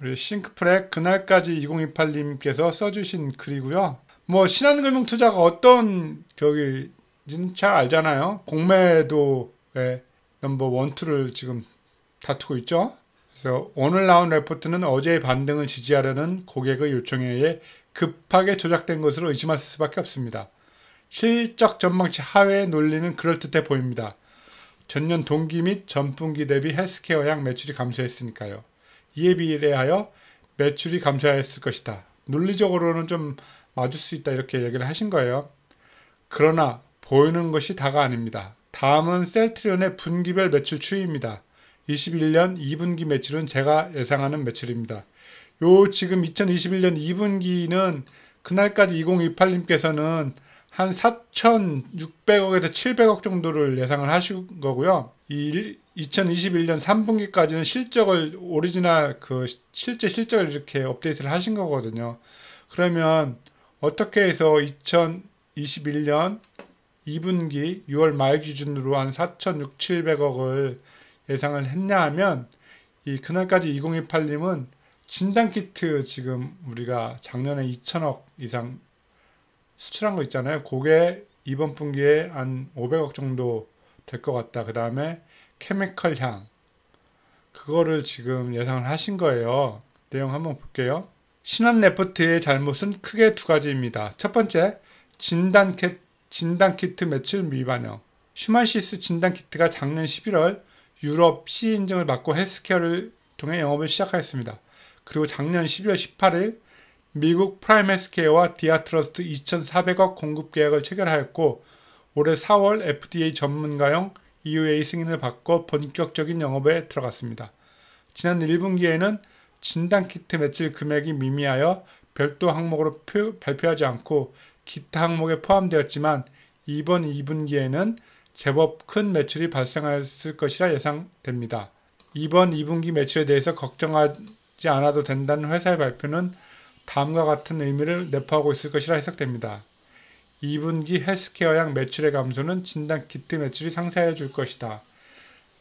우리 싱크프렉 그날까지 2028님께서 써주신 글이고요. 뭐 신한금융투자가 어떤 저기는 잘 알잖아요. 공매도의 넘버 원투를 지금 다투고 있죠. 그래서 오늘 나온 레포트는 어제의 반등을 지지하려는 고객의 요청에 의해 급하게 조작된 것으로 의심할 수밖에 없습니다. 실적 전망치 하회의 논리는 그럴듯해 보입니다. 전년 동기 및 전분기 대비 헬스케어 양 매출이 감소했으니까요. 이에 비례하여 매출이 감소하였을 것이다. 논리적으로는 좀 맞을 수 있다 이렇게 얘기를 하신 거예요. 그러나 보이는 것이 다가 아닙니다. 다음은 셀트리온의 분기별 매출 추이입니다. 21년 2분기 매출은 제가 예상하는 매출입니다. 요 지금 2021년 2분기는 그날까지 2028님께서는 한 4,600억에서 700억 정도를 예상을 하신 거고요. 이 2021년 3분기까지는 실적을 오리지널 그 실제 실적을 이렇게 업데이트를 하신 거거든요. 그러면 어떻게 해서 2021년 2분기 6월 말 기준으로 한 4,6,700억을 예상을 했냐 하면 이 그날까지 2 0 2 8님은 진단키트 지금 우리가 작년에 2천억 이상 수출한 거 있잖아요. 그게 이번 분기에 한 500억 정도 될 것 같다. 그 다음에 케미컬 향 그거를 지금 예상을 하신 거예요. 내용 한번 볼게요. 신한 레포트의 잘못은 크게 두 가지입니다. 첫 번째, 진단, 키, 진단 키트 매출 미반영 슈마시스 진단 키트가 작년 11월 유럽 C 인증을 받고 헬스케어를 통해 영업을 시작하였습니다. 그리고 작년 12월 18일 미국 프라임 헬스케어와 디아트러스트 2,400억 공급 계약을 체결하였고 올해 4월 FDA 전문가용 이후 의 승인을 받고 본격적인 영업에 들어갔습니다. 지난 1분기에는 진단키트 매출 금액이 미미하여 별도 항목으로 표, 발표하지 않고 기타 항목에 포함되었지만 이번 2분기에는 제법 큰 매출이 발생했을 것이라 예상됩니다. 이번 2분기 매출에 대해서 걱정하지 않아도 된다는 회사의 발표는 다음과 같은 의미를 내포하고 있을 것이라 해석됩니다. 2분기 헬스케어양 매출의 감소는 진단 키트 매출이 상쇄해 줄 것이다.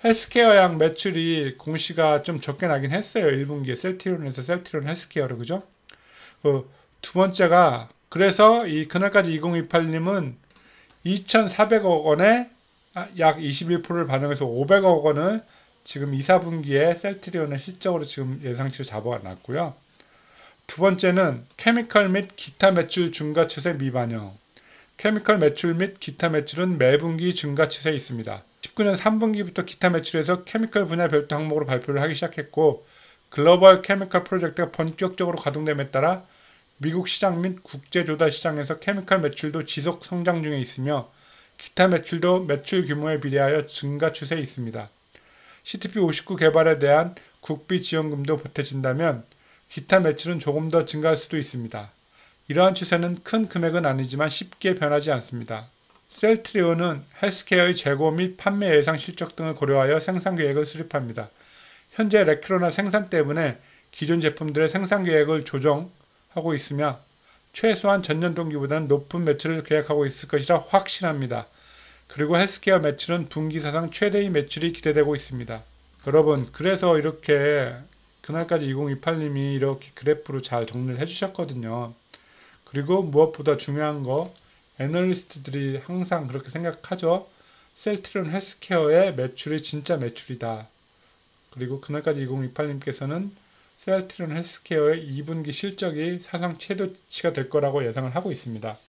헬스케어양 매출이 공시가 좀 적게 나긴 했어요. 1분기에 셀티론에서 셀티론 헬스케어로 그죠? 그두 어, 번째가 그래서 이 그날까지 2028님은 2,400억 원에 아, 약 21%를 반영해서 500억 원을 지금 2, 4분기에 셀트리온의 실적으로 지금 예상치로 잡아놨고요. 두 번째는 케미컬 및 기타 매출 중과 추세 미반영. 케미컬 매출 및 기타 매출은 매분기 증가 추세에 있습니다. 19년 3분기부터 기타 매출에서 케미컬 분야 별도 항목으로 발표를 하기 시작했고 글로벌 케미컬 프로젝트가 본격적으로 가동됨에 따라 미국 시장 및 국제 조달 시장에서 케미컬 매출도 지속 성장 중에 있으며 기타 매출도 매출 규모에 비례하여 증가 추세에 있습니다. CTP 59 개발에 대한 국비 지원금도 보태진다면 기타 매출은 조금 더 증가할 수도 있습니다. 이러한 추세는 큰 금액은 아니지만 쉽게 변하지 않습니다. 셀트리온은 헬스케어의 재고 및 판매 예상 실적 등을 고려하여 생산 계획을 수립합니다. 현재 레크로나 생산 때문에 기존 제품들의 생산 계획을 조정하고 있으며 최소한 전년 동기보다는 높은 매출을 계획하고 있을 것이라 확신합니다. 그리고 헬스케어 매출은 분기 사상 최대의 매출이 기대되고 있습니다. 여러분, 그래서 이렇게 그날까지 2028님이 이렇게 그래프로 잘 정리를 해주셨거든요. 그리고 무엇보다 중요한 거 애널리스트들이 항상 그렇게 생각하죠. 셀트리온 헬스케어의 매출이 진짜 매출이다. 그리고 그날까지 2028님께서는 셀트리온 헬스케어의 2분기 실적이 사상 최대치가 될 거라고 예상을 하고 있습니다.